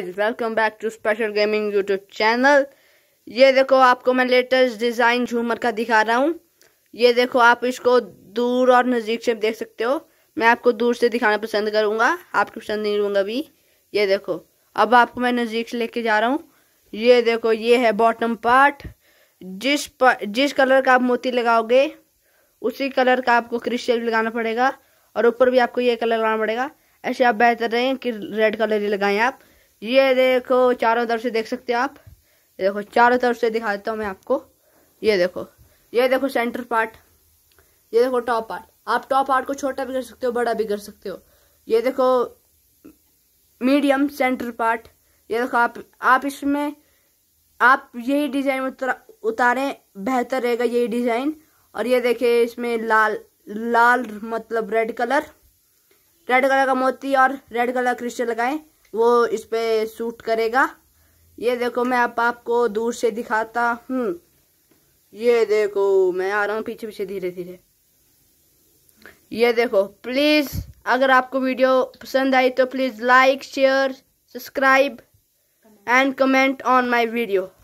guys welcome back to special gaming YouTube channel ये देखो आपको मैं लेटेस्ट डिज़ाइन झूमर का दिखा रहा हूँ ये देखो आप इसको दूर और नज़दीक से देख सकते हो मैं आपको दूर से दिखाना पसंद करूँगा आपको पसंद नहीं लूँगा अभी ये देखो अब आपको मैं नज़दीक से लेके जा रहा हूँ ये देखो ये है बॉटम पार्ट जिस पा, जिस कलर का आप मोती लगाओगे उसी कलर का आपको क्रिस्टल लगाना पड़ेगा और ऊपर भी आपको ये कलर लगाना पड़ेगा ऐसे आप बेहतर रहें कि रेड कलर ही लगाएं आप ये देखो चारों तरफ से देख सकते हो आप ये देखो चारों तरफ से दिखा देता हूँ मैं आपको ये देखो ये देखो सेंटर पार्ट ये देखो टॉप पार्ट आप टॉप पार्ट को छोटा भी कर सकते हो बड़ा भी कर सकते हो ये देखो मीडियम सेंटर पार्ट ये देखो आप आप इसमें आप यही डिजाइन उतर, उतारें बेहतर रहेगा यही डिजाइन और ये देखिए इसमें लाल लाल मतलब रेड कलर रेड कलर का मोती और रेड कलर क्रिस्टल लगाएं वो इस पर सूट करेगा ये देखो मैं आप आपको दूर से दिखाता हूँ ये देखो मैं आ रहा हूँ पीछे पीछे धीरे धीरे ये देखो प्लीज़ अगर आपको वीडियो पसंद आई तो please like share subscribe and comment on my video